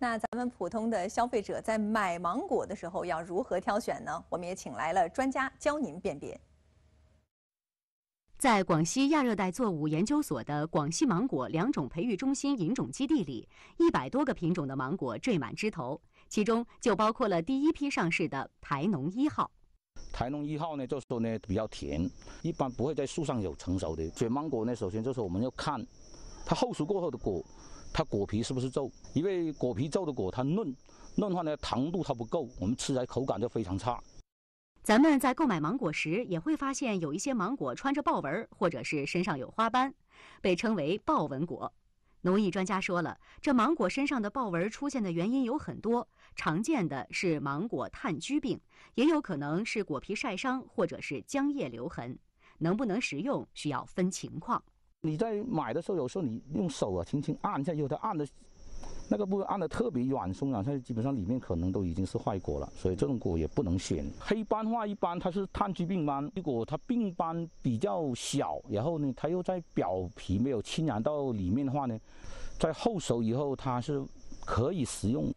那咱们普通的消费者在买芒果的时候要如何挑选呢？我们也请来了专家教您辨别。在广西亚热带作物研究所的广西芒果良种培育中心引种基地里，一百多个品种的芒果缀满枝头，其中就包括了第一批上市的台农一号。台农一号呢，就是说呢比较甜，一般不会在树上有成熟的。卷芒果呢，首先就是我们要看它后熟过后的果。它果皮是不是皱？因为果皮皱的果，它嫩，嫩的话呢，糖度它不够，我们吃起来口感就非常差。咱们在购买芒果时，也会发现有一些芒果穿着豹纹，或者是身上有花斑，被称为豹纹果。农艺专家说了，这芒果身上的豹纹出现的原因有很多，常见的是芒果炭疽病，也有可能是果皮晒伤或者是浆液留痕，能不能食用需要分情况。你在买的时候，有时候你用手啊轻轻按一下，因为它按的，那个部位按的特别软松，软下去，基本上里面可能都已经是坏果了，所以这种果也不能选。黑斑话一般它是炭疽病斑，如果它病斑比较小，然后呢，它又在表皮没有侵染到里面的话呢，在后熟以后它是可以食用。